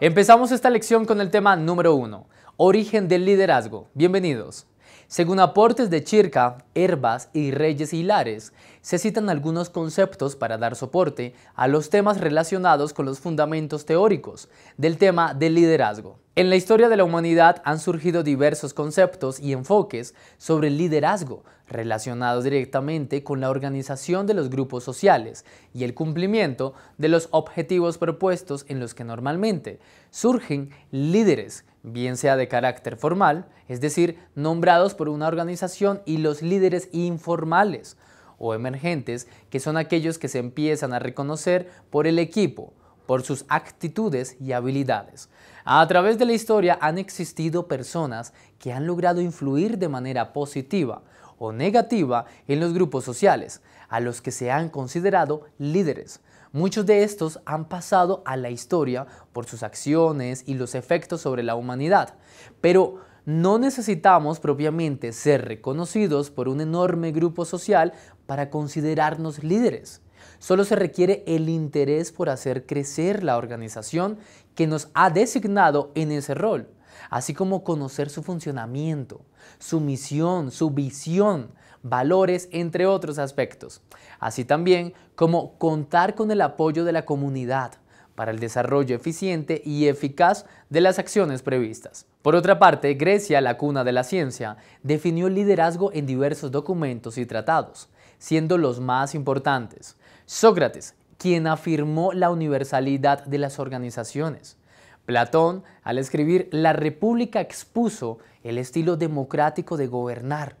Empezamos esta lección con el tema número 1, origen del liderazgo. Bienvenidos. Según aportes de Chirca, Herbas y Reyes Hilares, se citan algunos conceptos para dar soporte a los temas relacionados con los fundamentos teóricos del tema del liderazgo. En la historia de la humanidad han surgido diversos conceptos y enfoques sobre el liderazgo relacionados directamente con la organización de los grupos sociales y el cumplimiento de los objetivos propuestos en los que normalmente surgen líderes bien sea de carácter formal, es decir, nombrados por una organización, y los líderes informales o emergentes, que son aquellos que se empiezan a reconocer por el equipo, por sus actitudes y habilidades. A través de la historia han existido personas que han logrado influir de manera positiva o negativa en los grupos sociales, a los que se han considerado líderes. Muchos de estos han pasado a la historia por sus acciones y los efectos sobre la humanidad, pero no necesitamos propiamente ser reconocidos por un enorme grupo social para considerarnos líderes. Solo se requiere el interés por hacer crecer la organización que nos ha designado en ese rol así como conocer su funcionamiento, su misión, su visión, valores, entre otros aspectos, así también como contar con el apoyo de la comunidad para el desarrollo eficiente y eficaz de las acciones previstas. Por otra parte, Grecia, la cuna de la ciencia, definió el liderazgo en diversos documentos y tratados, siendo los más importantes. Sócrates, quien afirmó la universalidad de las organizaciones, Platón, al escribir La República, expuso el estilo democrático de gobernar.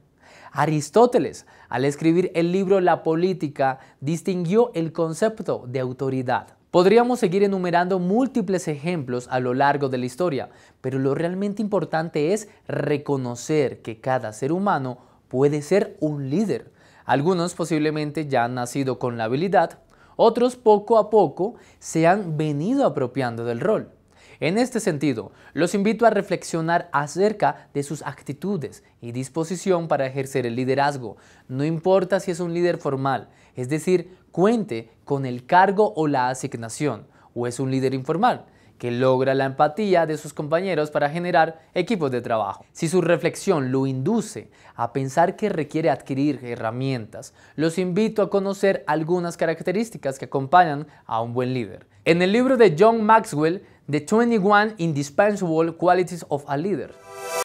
Aristóteles, al escribir el libro La Política, distinguió el concepto de autoridad. Podríamos seguir enumerando múltiples ejemplos a lo largo de la historia, pero lo realmente importante es reconocer que cada ser humano puede ser un líder. Algunos posiblemente ya han nacido con la habilidad, otros poco a poco se han venido apropiando del rol. En este sentido, los invito a reflexionar acerca de sus actitudes y disposición para ejercer el liderazgo, no importa si es un líder formal, es decir, cuente con el cargo o la asignación, o es un líder informal, que logra la empatía de sus compañeros para generar equipos de trabajo. Si su reflexión lo induce a pensar que requiere adquirir herramientas, los invito a conocer algunas características que acompañan a un buen líder. En el libro de John Maxwell, the 21 indispensable qualities of a leader.